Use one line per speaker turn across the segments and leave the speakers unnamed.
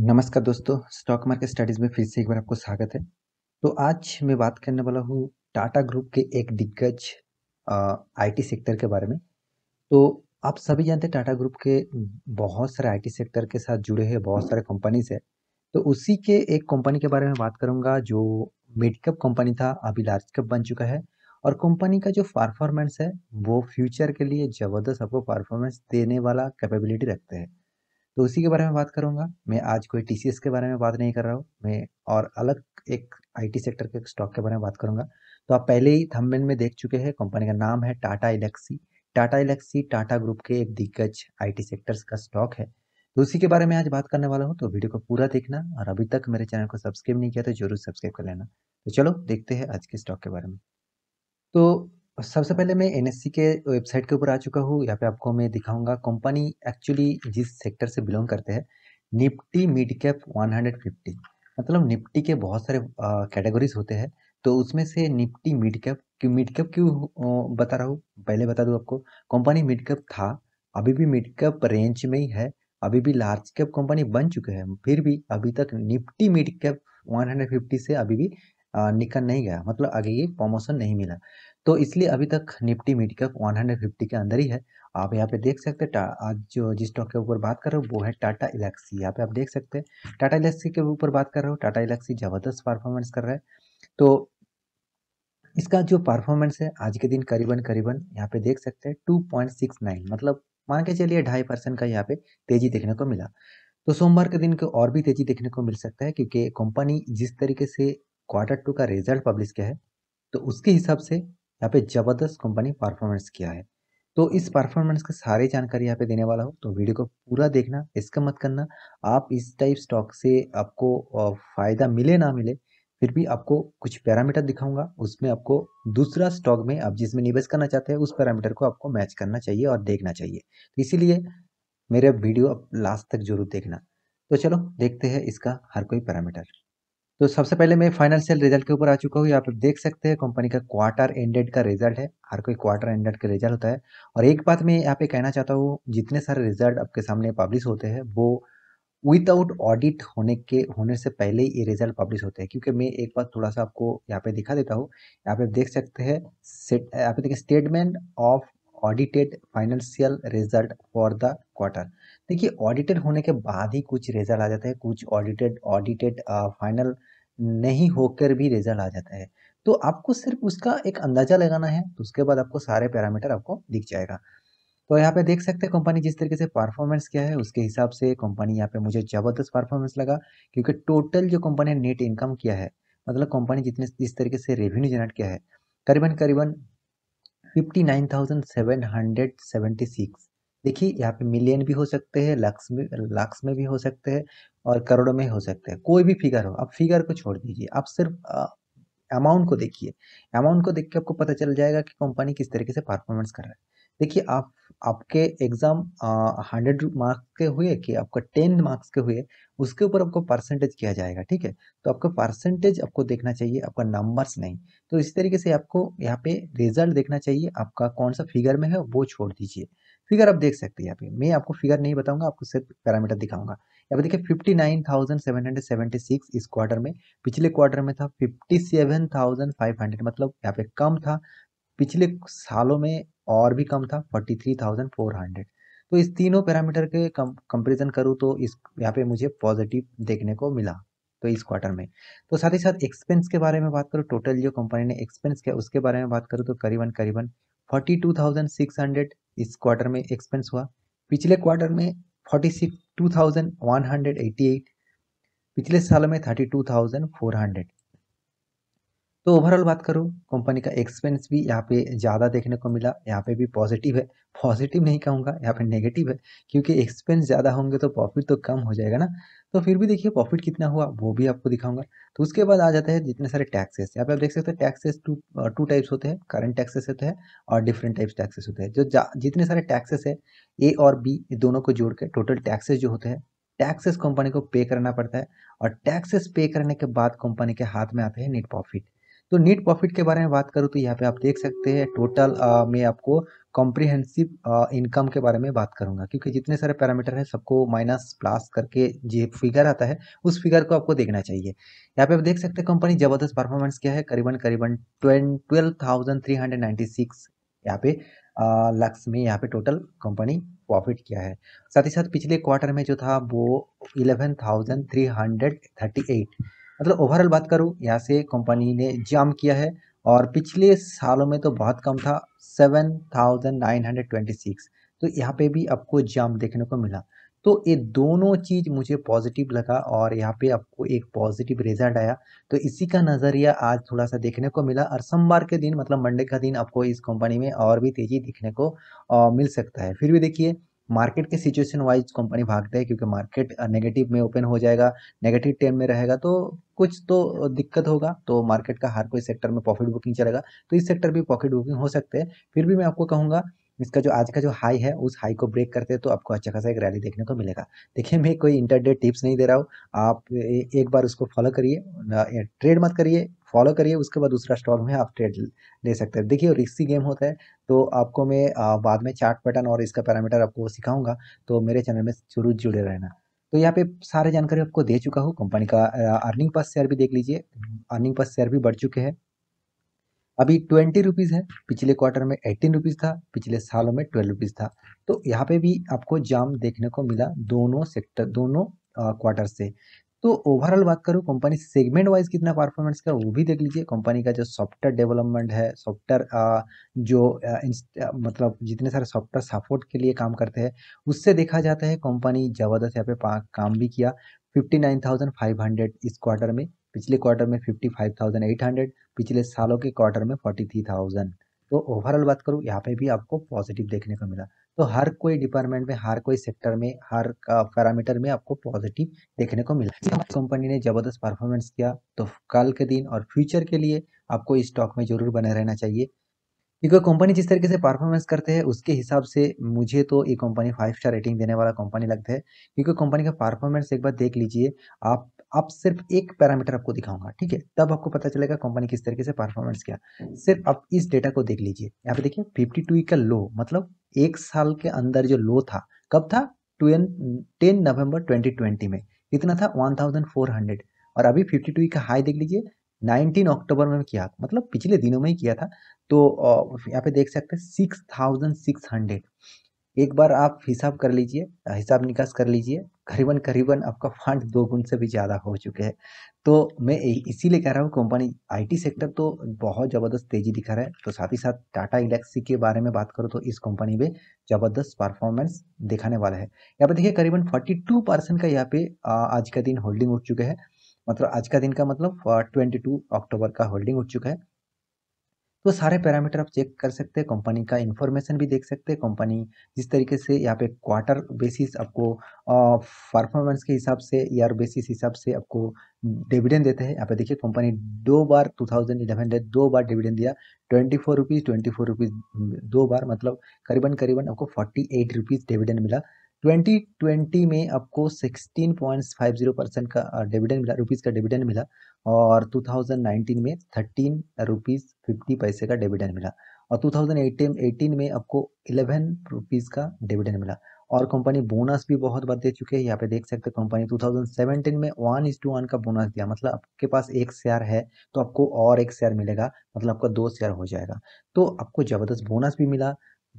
नमस्कार दोस्तों stock market studies में फिर से एक बार आपको स्वागत है तो आज मैं बात करने वाला हूँ टाटा ग्रुप के एक दिग्गज आईटी सेक्टर के बारे में तो आप सभी जानते हैं टाटा ग्रुप के बहुत सारे आईटी सेक्टर के साथ जुड़े हुए बहुत सारे कंपनीज है तो उसी के एक कंपनी के बारे में बात करूंगा जो मिड कप कंपनी था अभी लार्ज कप बन चुका है और कंपनी का जो परफॉर्मेंस है वो फ्यूचर के लिए ज़बरदस्त आपको परफॉर्मेंस देने वाला कैपेबिलिटी रखते हैं तो उसी के बारे में बात करूँगा मैं आज कोई टी के बारे में बात नहीं कर रहा हूँ मैं और अलग एक आईटी सेक्टर के स्टॉक के बारे में बात करूंगा तो आप पहले ही थंबनेल में देख चुके हैं कंपनी का नाम है टाटा इलेक्सी टाटा इलेक्सी टाटा ग्रुप के एक दिग्गज आई सेक्टर्स का स्टॉक है तो उसी के बारे में आज बात करने वाला हूँ तो वीडियो को पूरा देखना और अभी तक मेरे चैनल को सब्सक्राइब नहीं किया तो जरूर सब्सक्राइब कर लेना तो चलो देखते हैं आज के स्टॉक के बारे में तो सबसे पहले मैं एन के वेबसाइट के ऊपर आ चुका हूँ यहाँ पे आपको मैं दिखाऊंगा कंपनी एक्चुअली जिस सेक्टर से बिलोंग करते हैं निफ्टी मिड कैप 150 मतलब निफ्टी के बहुत सारे कैटेगरीज होते हैं तो उसमें से निफ्टी मिड कैप क्यों मिड कैप क्यों बता रहा हूँ पहले बता दूँ आपको कंपनी मिड कैप था अभी भी मिड कैप रेंज में ही है अभी भी लार्ज कैप कंपनी बन चुके हैं फिर भी अभी तक निफ्टी मिड कैप 150 से अभी भी निकल नहीं गया मतलब आगे ये प्रमोशन नहीं मिला तो इसलिए अभी तक निफ्टी मिड कैप 150 के अंदर ही है आप यहाँ पे देख सकते हैं आज जो जिस स्टॉक के ऊपर बात कर रहे हो वो है टाटा इलेक्सी यहाँ पे आप देख सकते हैं टाटा इलेक्सी के ऊपर बात कर रहे हो टाटा इलेक्सी ज़बरदस्त परफॉर्मेंस कर रहा है तो इसका जो परफॉर्मेंस है आज के दिन करीबन करीबन यहाँ पे देख सकते हैं टू पॉइंट सिक्स नाइन मतलब मान के चलिए ढाई परसेंट का यहाँ पे तेजी देखने को मिला तो सोमवार के दिन को और भी तेजी देखने को मिल सकता है क्योंकि कंपनी जिस तरीके से क्वार्टर टू का रिजल्ट पब्लिश किया है तो उसके हिसाब से यहाँ पे ज़बरदस्त कंपनी परफॉर्मेंस किया है तो इस परफॉर्मेंस की सारी जानकारी यहाँ पे देने वाला हूँ तो वीडियो को पूरा देखना इसका मत करना आप इस टाइप स्टॉक से आपको फ़ायदा मिले ना मिले फिर भी आपको कुछ पैरामीटर दिखाऊंगा उसमें आपको दूसरा स्टॉक में आप जिसमें निवेश करना चाहते हैं उस पैरामीटर को आपको मैच करना चाहिए और देखना चाहिए तो इसीलिए मेरे वीडियो आप लास्ट तक जरूर देखना तो चलो देखते हैं इसका हर कोई पैरामीटर तो सबसे पहले मैं फाइनेंशियल रिजल्ट के ऊपर आ चुका हूँ यहाँ पे देख सकते हैं कंपनी का क्वार्टर एंडेड का रिजल्ट है हर कोई क्वार्टर एंडेड का रिजल्ट होता है और एक बात मैं यहाँ पे कहना चाहता हूँ जितने सारे रिजल्ट आपके सामने पब्लिश होते हैं वो विदाउट ऑडिट होने के होने से पहले ही ये रिजल्ट पब्लिश होते हैं क्योंकि मैं एक बार थोड़ा सा आपको यहाँ पे दिखा देता हूँ यहाँ पे देख सकते हैं यहाँ पे देखिए statement of audited financial result for the quarter देखिए ऑडिटेड होने के बाद ही कुछ रिजल्ट आ जाता है कुछ ऑडिटेड ऑडिटेड फाइनल नहीं होकर भी रिजल्ट आ जाता है तो आपको सिर्फ उसका एक अंदाज़ा लगाना है तो उसके बाद आपको सारे पैरामीटर आपको दिख जाएगा तो यहाँ पे देख सकते हैं कंपनी जिस तरीके से परफॉर्मेंस किया है उसके हिसाब से कंपनी यहाँ पे मुझे ज़बरदस्त परफॉर्मेंस लगा क्योंकि टोटल जो कंपनी ने नेट इनकम किया है मतलब कंपनी जितने इस तरीके से रेवेन्यू जनरेट किया है करीबन करीबन fifty nine thousand seven hundred seventy six देखिए यहाँ पे मिलियन भी हो सकते हैं लाख्स में लाख्स में भी हो सकते हैं और करोड़ों में हो सकते हैं कोई भी फिगर हो आप फिगर को छोड़ दीजिए आप सिर्फ अमाउंट को देखिए अमाउंट को देख के आपको पता चल जाएगा कि कंपनी किस तरीके से परफॉर्मेंस कर रहा है देखिए आप आपके एग्ज़ाम हंड्रेड मार्क्स के हुए कि आपका टेन मार्क्स के हुए उसके ऊपर आपको परसेंटेज किया जाएगा ठीक है तो आपका परसेंटेज आपको देखना चाहिए आपका नंबर्स नहीं तो इसी तरीके से आपको यहाँ पे रिजल्ट देखना चाहिए आपका कौन सा फिगर में है वो छोड़ दीजिए फिगर आप देख सकते हैं यहाँ पे मैं आपको फिगर नहीं बताऊंगा आपको सिर्फ पैरामीटर दिखाऊंगा यहाँ पे देखिए fifty nine thousand seven hundred seventy six इस क्वार्टर में पिछले क्वार्टर में था fifty seven thousand five hundred मतलब यहाँ पे कम था पिछले सालों में और भी कम था forty three thousand four hundred तो इस तीनों पैरामीटर के कंपेरिजन करूँ तो इस यहाँ पे मुझे पॉजिटिव देखने को मिला तो इस क्वार्टर में तो साथ ही साथ एक्सपेंस के बारे में बात करूँ टोटल जो कंपनी ने एक्सपेंस किया उसके बारे में बात करूँ तो करीबन करीबन forty two thousand six hundred इस क्वार्टर में एक्सपेंस हुआ पिछले क्वार्टर में forty six two thousand one hundred eighty eight पिछले साल में thirty two thousand four hundred तो ओवरऑल बात करूँ कंपनी का एक्सपेंस भी यहाँ पे ज़्यादा देखने को मिला यहाँ पे भी पॉजिटिव है पॉजिटिव नहीं कहूँगा यहाँ पे नेगेटिव है क्योंकि एक्सपेंस ज़्यादा होंगे तो प्रॉफिट तो कम हो जाएगा ना तो फिर भी देखिए प्रॉफिट कितना हुआ वो भी आपको दिखाऊंगा तो उसके बाद आ जाता है जितने सारे टैक्सेस यहाँ पे आप देख सकते हैं टैक्सेस टू टू टाइप्स होते हैं करंट टैक्सेस होते हैं और डिफरेंट टाइप्स टैक्सेस होते हैं जो जितने सारे टैक्सेस है ए और बी दोनों को जोड़ के टोटल टैक्सेस जो होते हैं टैक्सेस कंपनी को पे करना पड़ता है और टैक्सेस पे करने के बाद कंपनी के हाथ में आते हैं नेट प्रॉफिट तो नेट प्रॉफिट के बारे में बात करूँ तो यहाँ पे आप देख सकते हैं टोटल मैं आपको कॉम्प्रिहेंसिव इनकम के बारे में बात करूंगा क्योंकि जितने सारे पैरामीटर हैं सबको माइनस प्लस करके जो फिगर आता है उस फिगर को आपको देखना चाहिए यहाँ पे आप देख सकते हैं कंपनी ज़बरदस्त परफॉर्मेंस किया है करीबन करीबन twelve thousand three hundred ninety six यहाँ पे लक्स में यहाँ पे टोटल कंपनी प्रॉफिट किया है साथ ही साथ पिछले क्वार्टर में जो था वो eleven thousand three hundred thirty eight मतलब ओवरऑल बात करूँ यहाँ से कंपनी ने जाम किया है और पिछले सालों में तो बहुत कम था seven thousand nine hundred twenty six तो यहाँ पे भी आपको जाम देखने को मिला तो ये दोनों चीज़ मुझे पॉजिटिव लगा और यहाँ पे आपको एक पॉजिटिव रिजल्ट आया तो इसी का नज़रिया आज थोड़ा सा देखने को मिला और सोमवार के दिन मतलब मंडे का दिन आपको इस कंपनी में और भी तेज़ी देखने को आ, मिल सकता है फिर भी देखिए मार्केट के सिचुएशन वाइज कंपनी भागते हैं क्योंकि मार्केट नेगेटिव में ओपन हो जाएगा नेगेटिव टेन में रहेगा तो कुछ तो दिक्कत होगा तो मार्केट का हर कोई सेक्टर में प्रॉफिट बुकिंग चलेगा तो इस सेक्टर भी प्रॉफिट बुकिंग हो सकते हैं फिर भी मैं आपको कहूँगा इसका जो आज का जो हाई है उस हाई को ब्रेक करते हैं तो आपको अच्छा खासा एक रैली देखने को मिलेगा देखिए मैं कोई इंटरडेट टिप्स नहीं दे रहा हूँ आप एक बार उसको फॉलो करिए ट्रेड मत करिए फॉलो करिए उसके बाद दूसरा स्टॉक में आप ट्रेड ले सकते हैं देखिए रिक्सी गेम होता है तो आपको मैं बाद में चार्ट पैटर्न और इसका पैरामीटर आपको सिखाऊंगा तो मेरे चैनल में जरूर जुड़े रहना तो यहाँ पे सारे जानकारी आपको दे चुका हूँ कंपनी का अर्निंग पर शेयर भी देख लीजिए अर्निंग पर शेयर भी बढ़ चुके हैं अभी ट्वेंटी रुपीज़ है पिछले क्वार्टर में एटीन रुपीज़ था पिछले सालों में ट्वेल्व रुपीज़ था तो यहाँ पे भी आपको जाम देखने को मिला दोनों सेक्टर दोनों क्वार्टर से तो ओवरऑल बात करूँ कंपनी सेगमेंट वाइज कितना परफॉर्मेंस का वो भी देख लीजिए कंपनी का जो सॉफ्टवेयर डेवलपमेंट है सॉफ्टवेयर जो मतलब जितने सारे सॉफ्टवेयर सपोर्ट के लिए काम करते हैं उससे देखा जाता है कंपनी ज़बरदस्त यहाँ पे काम भी किया हंड्रेड इस क्वार्टर में पिछले क्वार्टर में fifty five thousand eight hundred पिछले सालों के क्वार्टर में फोर्टी थ्री थाउजेंड तो ओवरऑल बात करूँ यहाँ पे भी आपको पॉजिटिव देखने को मिला तो हर कोई डिपार्टमेंट में हर कोई सेक्टर में हर पैरामीटर में आपको पॉजिटिव देखने को मिला कंपनी ने जबरदस्त परफॉर्मेंस किया तो कल के दिन और फ्यूचर के लिए आपको इस स्टॉक में जरूर बने रहना चाहिए क्योंकि कंपनी जिस तरीके से परफॉर्मेंस करते हैं उसके हिसाब से मुझे तो ये कंपनी फाइव स्टार रेटिंग देने वाला कंपनी लगता है क्योंकि कंपनी का परफॉर्मेंस एक बार देख लीजिए आप आप सिर्फ एक पैरामीटर आपको दिखाऊंगा ठीक है तब आपको पता चलेगा कंपनी किस तरीके से परफॉर्मेंस किया सिर्फ आप इस डेटा को देख लीजिए यहाँ पे देखिए फिफ्टी टू का लो मतलब एक साल के अंदर जो लो था कब था ट्वेन टेन नवंबर 2020 में कितना था 1400 और अभी 52 का हाई देख लीजिए 19 अक्टूबर में किया मतलब पिछले दिनों में ही किया था तो यहाँ पे देख सकते हैं 6600 एक बार आप हिसाब कर लीजिए हिसाब निकास कर लीजिए करीबन करीबन आपका फंड दो गुण से भी ज़्यादा हो चुके हैं तो मैं इसीलिए कह रहा हूँ कंपनी आईटी सेक्टर तो बहुत ज़बरदस्त तेज़ी दिखा रहा है तो साथ ही साथ टाटा इलेक्सी के बारे में बात करो तो इस कंपनी में ज़बरदस्त परफॉर्मेंस दिखाने वाला है यहाँ पर देखिए करीबन फोर्टी परसेंट का यहाँ पे आज का दिन होल्डिंग उठ चुका है मतलब आज का दिन का मतलब ट्वेंटी अक्टूबर का होल्डिंग उठ चुका है तो सारे पैरामीटर आप चेक कर सकते हैं कंपनी का इन्फॉर्मेशन भी देख सकते हैं कंपनी जिस तरीके से यहाँ पे क्वार्टर बेसिस आपको परफॉर्मेंस के हिसाब से ईयर बेसिस हिसाब से आपको डिविडेंड देते हैं यहाँ पे देखिए कंपनी दो बार 2011 दो बार डिविडेंड दिया twenty four rupees twenty four rupees दो बार मतलब करीबन करीबन आपको फोर्टी एट रुपीज़ डिविडेंड मिला 2020 में आपको 16.50 परसेंट का डिविडेंड मिला रुपीज़ का डिविडेंड मिला और 2019 में थर्टीन रुपीज़ फिफ्टी पैसे का डिविडेंड मिला और 2018 में आपको इलेवन रुपीज़ का डिविडेंड मिला और कंपनी बोनस भी बहुत बार दे चुके हैं यहाँ पे देख सकते हैं कंपनी 2017 में वन इज टू वन का बोनस दिया मतलब आपके पास एक शेयर है तो आपको और एक शेयर मिलेगा मतलब आपका दो शेयर हो जाएगा तो आपको ज़बरदस्त बोनस भी मिला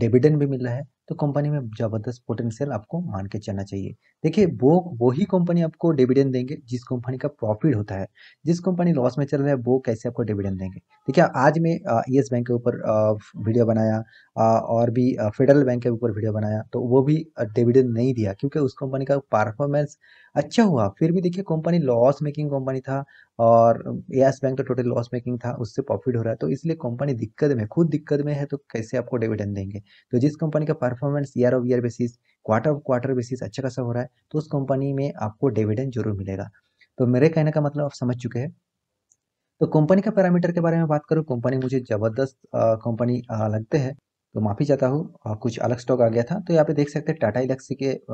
डिविडेंड भी मिला है तो कंपनी में ज़बरदस्त पोटेंशियल आपको मान के चलना चाहिए देखिए वो वो ही कंपनी आपको डिविडेंड देंगे जिस कंपनी का प्रॉफिट होता है जिस कंपनी लॉस में चल रहा है वो कैसे आपको डिविडेंड देंगे देखिए आज मैं येस बैंक के ऊपर वीडियो बनाया आ, और भी फेडरल बैंक के ऊपर वीडियो बनाया तो वो भी डिविडेंड नहीं दिया क्योंकि उस कंपनी का परफॉर्मेंस अच्छा हुआ फिर भी देखिए कंपनी लॉस मेकिंग कंपनी था और येस बैंक तो टोटल लॉस मेकिंग था उससे प्रॉफिट हो रहा है तो इसलिए कंपनी दिक्कत में खुद दिक्कत में है तो कैसे आपको डिविडेंड देंगे तो जिस कंपनी का performance year of year basis quarter of quarter basis अच्छा खासा हो रहा है तो उस कंपनी में आपको डिविडेंड जरूर मिलेगा तो मेरे कहने का मतलब आप समझ चुके हैं तो कंपनी का पैरामीटर के बारे में बात करूँ कंपनी मुझे ज़बरदस्त कंपनी लगते हैं तो माफ़ी चाहता हूँ और कुछ अलग स्टॉक आ गया था तो यहाँ पे देख सकते हैं टाटा इलेक्सी के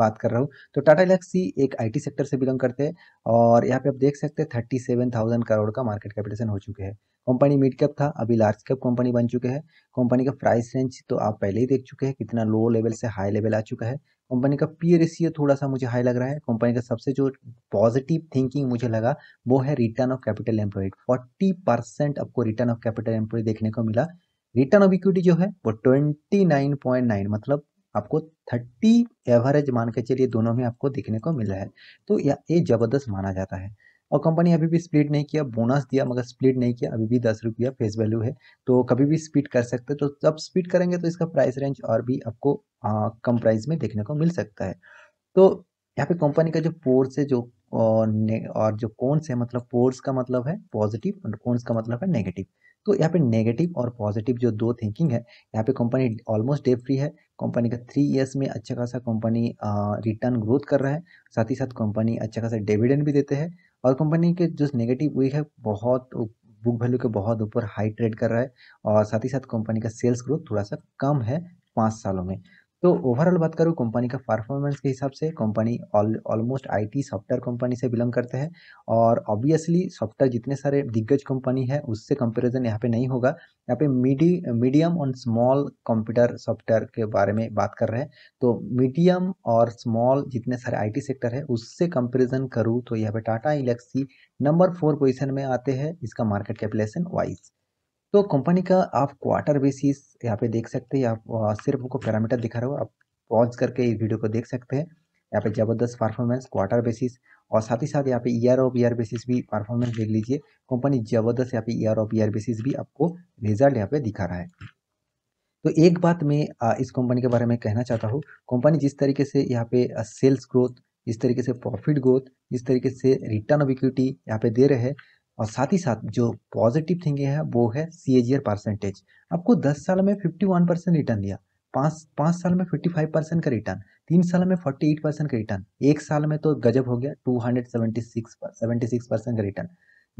बात कर रहा हूँ तो टाटा इलेक्सी एक आईटी सेक्टर से बिलोंग करते हैं और यहाँ पे आप देख सकते हैं थर्टी सेवन थाउजेंड करोड़ का मार्केट कैपिटेशन हो चुके हैं कंपनी मिड कैप था अभी लार्ज कैप कंपनी बन चुके हैं कंपनी का प्राइस रेंज तो आप पहले ही देख चुके हैं कितना लो लेवल से हाई लेवल आ चुका है कंपनी का पी रेशियो थोड़ा सा मुझे हाई लग रहा है कंपनी का सबसे जो पॉजिटिव थिंकिंग मुझे लगा वो है return of capital employed forty percent आपको रिटर्न ऑफ कैपिटल एम्प्लॉय देखने को मिला रिटर्न ऑफ इक्विटी जो है वो ट्वेंटी नाइन पॉइंट नाइन मतलब आपको थर्टी एवरेज मान के चलिए दोनों में आपको देखने को मिला है तो यह ये ज़बरदस्त माना जाता है और कंपनी अभी भी स्प्लिट नहीं किया बोनस दिया मगर स्प्लिट नहीं किया अभी भी दस रुपया फेस वैल्यू है तो कभी भी स्पीड कर सकते तो जब स्पीड करेंगे तो इसका प्राइस रेंज और भी आपको आ, कम प्राइस में देखने को मिल सकता है तो यहाँ पे कंपनी का जो पोर्स है जो और, और जो कौन से मतलब पोर्स का मतलब है पॉजिटिव और कौन का मतलब है नेगेटिव तो यहाँ पे नेगेटिव और पॉजिटिव जो दो थिंकिंग है यहाँ पे कंपनी ऑलमोस्ट डे फ्री है कंपनी का थ्री इयर्स में अच्छा खासा कंपनी रिटर्न ग्रोथ कर रहा है साथ ही साथ कंपनी अच्छा खासा डिविडेंड भी देते हैं और कंपनी के जो नेगेटिव वे है बहुत बुक वैल्यू के बहुत ऊपर हाई ट्रेड कर रहा है और साथ ही साथ कंपनी का सेल्स ग्रोथ थोड़ा सा कम है पाँच सालों में तो ओवरऑल बात करूँ कंपनी का परफॉर्मेंस के हिसाब से company almost IT software company से बिलोंग करते हैं और ऑब्वियसली सॉफ्टवेयर जितने सारे दिग्गज कंपनी है उससे कंपैरिजन यहाँ पे नहीं होगा यहाँ पे मीडी मीडियम और स्मॉल कंप्यूटर सॉफ्टवेयर के बारे में बात कर रहे हैं तो मीडियम और स्मॉल जितने सारे आई सेक्टर है उससे कंपेरिजन करूँ तो यहाँ पे Tata Elxsi number four position में आते हैं इसका मार्केट कैपिलेशन वाइज तो कंपनी का आप क्वार्टर बेसिस यहाँ पे देख सकते हैं आप सिर्फ उनको पैरामीटर दिखा रहा हो आप पॉज करके इस वीडियो को देख सकते हैं यहाँ पे ज़बरदस्त परफॉर्मेंस क्वार्टर बेसिस और साथ ही साथ यहाँ पे ईयर ऑफ ईयर बेसिस भी परफॉर्मेंस देख लीजिए कंपनी ज़बरदस्त यहाँ पे ईयर ऑफ ईयर बेसिस भी आपको रिजल्ट यहाँ पे दिखा रहा है तो एक बात मैं इस कंपनी के बारे में कहना चाहता हूँ कंपनी जिस तरीके से यहाँ पे सेल्स ग्रोथ जिस तरीके से प्रॉफिट ग्रोथ जिस तरीके से रिटर्न ऑफ इक्विटी यहाँ पे दे रहे हैं और साथ ही साथ जो पॉजिटिव थिंग है वो है सी परसेंटेज आपको दस साल में फिफ्टी वन परसेंट रिटर्न दिया पाँच पाँच साल में 55 परसेंट का रिटर्न तीन साल में फोर्टी एट परसेंट का रिटर्न एक साल में तो गजब हो गया two hundred seventy six seventy six percent का रिटर्न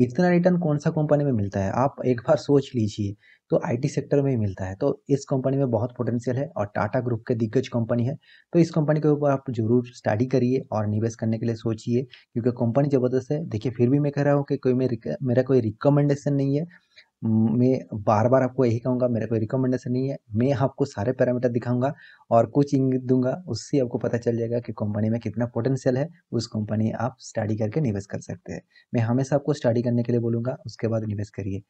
इतना रिटर्न कौन सा कंपनी में मिलता है आप एक बार सोच लीजिए तो आईटी सेक्टर में ही मिलता है तो इस कंपनी में बहुत पोटेंशियल है और टाटा ग्रुप के दिग्गज कंपनी है तो इस कंपनी के ऊपर आप जरूर स्टडी करिए और निवेश करने के लिए सोचिए क्योंकि कंपनी ज़बरदस्त है देखिए फिर भी मैं कह रहा हूँ कि कोई मेरा कोई रिकमेंडेशन नहीं है मैं बार बार आपको यही कहूँगा मेरा कोई रिकमेंडेशन नहीं है मैं आपको सारे पैरामीटर दिखाऊंगा और कुछ इंगित दूंगा उससे आपको पता चल जाएगा कि कंपनी में कितना पोटेंशियल है उस कंपनी आप स्टडी करके निवेश कर सकते हैं मैं हमेशा आपको स्टडी करने के लिए बोलूँगा उसके बाद निवेश करिए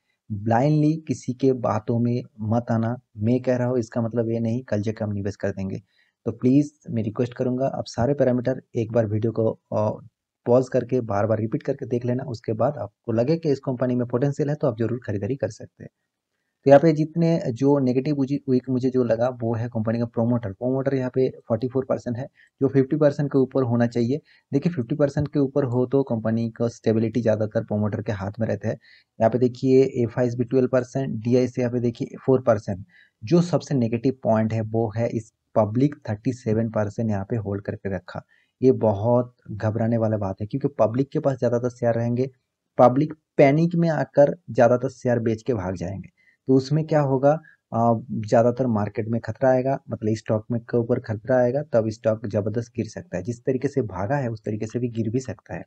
ब्लाइंडली किसी के बातों में मत आना मैं कह रहा हूँ इसका मतलब ये नहीं कल जगह हम निवेश कर देंगे तो प्लीज़ मैं रिक्वेस्ट करूँगा आप सारे पैरामीटर एक बार वीडियो को पॉज करके बार बार रिपीट करके देख लेना उसके बाद आपको लगे कि इस कंपनी में पोटेंशियल है तो आप जरूर खरीदारी कर सकते हैं तो यहाँ पे जितने जो नेगेटिव वीक मुझे जो लगा वो है कंपनी का प्रोमोटर प्रोमोटर यहाँ पे 44 परसेंट है जो 50 परसेंट के ऊपर होना चाहिए देखिए 50 परसेंट के ऊपर हो तो कंपनी का स्टेबिलिटी ज़्यादातर प्रोमोटर के हाथ में रहता है यहाँ पे देखिए F I S B twelve percent D I C यहाँ पे देखिए फोर परसेंट जो सबसे नेगेटिव पॉइंट है वो है इस पब्लिक थर्टी सेवन परसेंट यहाँ पे होल्ड करके रखा ये बहुत घबराने वाला बात है क्योंकि पब्लिक के पास ज़्यादातर शेयर रहेंगे पब्लिक पैनिक में आकर ज़्यादातर शेयर बेच के भाग जाएंगे तो उसमें क्या होगा ज़्यादातर मार्केट में खतरा आएगा मतलब स्टॉक में के ऊपर खतरा आएगा तब स्टॉक ज़बरदस्त गिर सकता है जिस तरीके से भागा है उस तरीके से भी गिर भी सकता है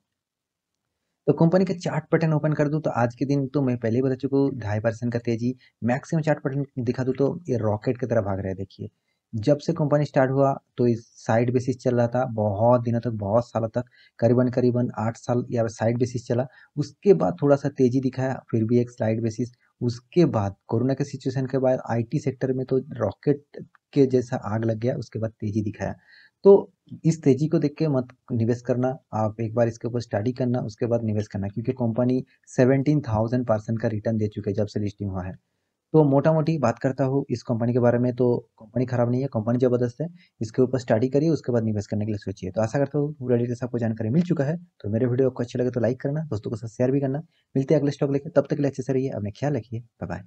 तो कंपनी का चार्ट पैटर्न ओपन कर दूं तो आज के दिन तो मैं पहले ही बता चुका हूँ ढाई परसेंट का तेजी मैक्सिमम चार्ट पैटर्न दिखा दूं तो ये रॉकेट की तरह भाग रहा है देखिए जब से कंपनी स्टार्ट हुआ तो इस साइड बेसिस चल रहा था बहुत दिनों तक बहुत सालों तक करीबन करीबन आठ साल या साइड बेसिस चला उसके बाद थोड़ा सा तेज़ी दिखाया फिर भी एक स्लाइड बेसिस उसके बाद कोरोना के सिचुएशन के बाद आईटी सेक्टर में तो रॉकेट के जैसा आग लग गया उसके बाद तेज़ी दिखाया तो इस तेजी को देख के मत निवेश करना आप एक बार इसके ऊपर स्टडी करना उसके बाद निवेश करना क्योंकि कंपनी सेवेंटीन थाउजेंड परसेंट का रिटर्न दे चुके जब से लिस्टिंग हुआ है तो मोटा मोटी बात करता हूँ इस कंपनी के बारे में तो कंपनी खराब नहीं है कंपनी जबरदस्त है इसके ऊपर स्टडी करिए उसके बाद निवेश करने के लिए सोचिए तो आशा करता हूँ पूरा डिटेल्स आपको जानकारी मिल चुका है तो मेरे वीडियो को अच्छे लगे तो लाइक करना दोस्तों के साथ शेयर भी करना मिलते हैं अगले स्टॉक लेकर तब तक के लिए अच्छे से रहिए अपने ख्याल रखिए बाय